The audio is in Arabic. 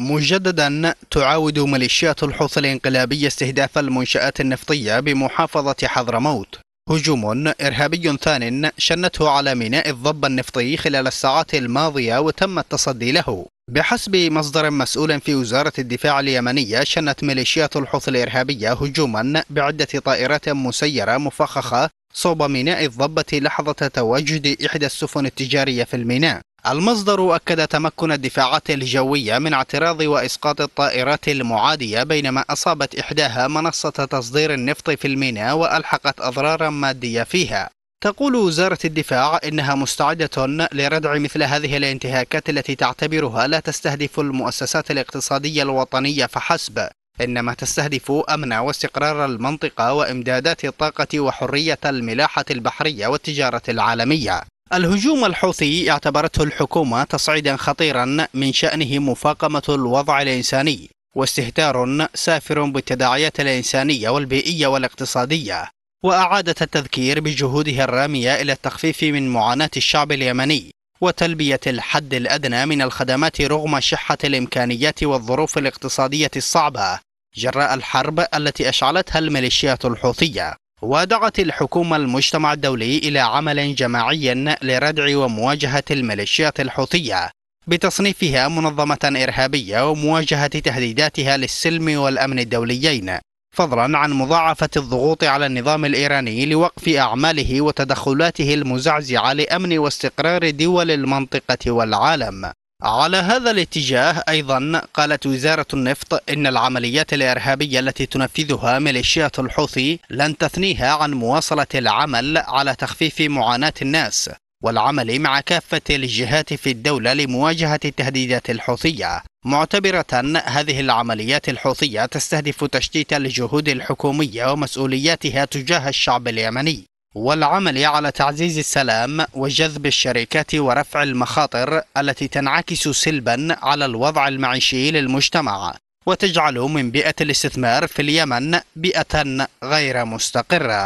مجددا تعاود ميليشيات الحوث الانقلابية استهداف المنشآت النفطية بمحافظة حضرموت هجوم إرهابي ثان شنته على ميناء الضب النفطي خلال الساعات الماضية وتم التصدي له بحسب مصدر مسؤول في وزارة الدفاع اليمنية شنت ميليشيات الحوث الإرهابية هجوما بعدة طائرات مسيرة مفخخة صوب ميناء الضبة لحظة تواجد إحدى السفن التجارية في الميناء المصدر أكد تمكن الدفاعات الجوية من اعتراض وإسقاط الطائرات المعادية بينما أصابت إحداها منصة تصدير النفط في الميناء وألحقت أضرارا مادية فيها تقول وزارة الدفاع إنها مستعدة لردع مثل هذه الانتهاكات التي تعتبرها لا تستهدف المؤسسات الاقتصادية الوطنية فحسب إنما تستهدف أمن واستقرار المنطقة وإمدادات الطاقة وحرية الملاحة البحرية والتجارة العالمية الهجوم الحوثي اعتبرته الحكومة تصعيدا خطيرا من شأنه مفاقمة الوضع الإنساني واستهتار سافر بالتداعيات الإنسانية والبيئية والاقتصادية وأعادة التذكير بجهودها الرامية إلى التخفيف من معاناة الشعب اليمني وتلبية الحد الأدنى من الخدمات رغم شحة الإمكانيات والظروف الاقتصادية الصعبة جراء الحرب التي أشعلتها الميليشيات الحوثية ودعت الحكومة المجتمع الدولي إلى عمل جماعي لردع ومواجهة الميليشيات الحوثية بتصنيفها منظمة إرهابية ومواجهة تهديداتها للسلم والأمن الدوليين فضلا عن مضاعفة الضغوط على النظام الإيراني لوقف أعماله وتدخلاته المزعزعة لأمن واستقرار دول المنطقة والعالم على هذا الاتجاه أيضا قالت وزارة النفط إن العمليات الإرهابية التي تنفذها ميليشيات الحوثي لن تثنيها عن مواصلة العمل على تخفيف معاناة الناس والعمل مع كافة الجهات في الدولة لمواجهة التهديدات الحوثية معتبرة هذه العمليات الحوثية تستهدف تشتيت الجهود الحكومية ومسؤولياتها تجاه الشعب اليمني والعمل على تعزيز السلام وجذب الشركات ورفع المخاطر التي تنعكس سلبا على الوضع المعيشي للمجتمع وتجعل من بيئة الاستثمار في اليمن بيئة غير مستقرة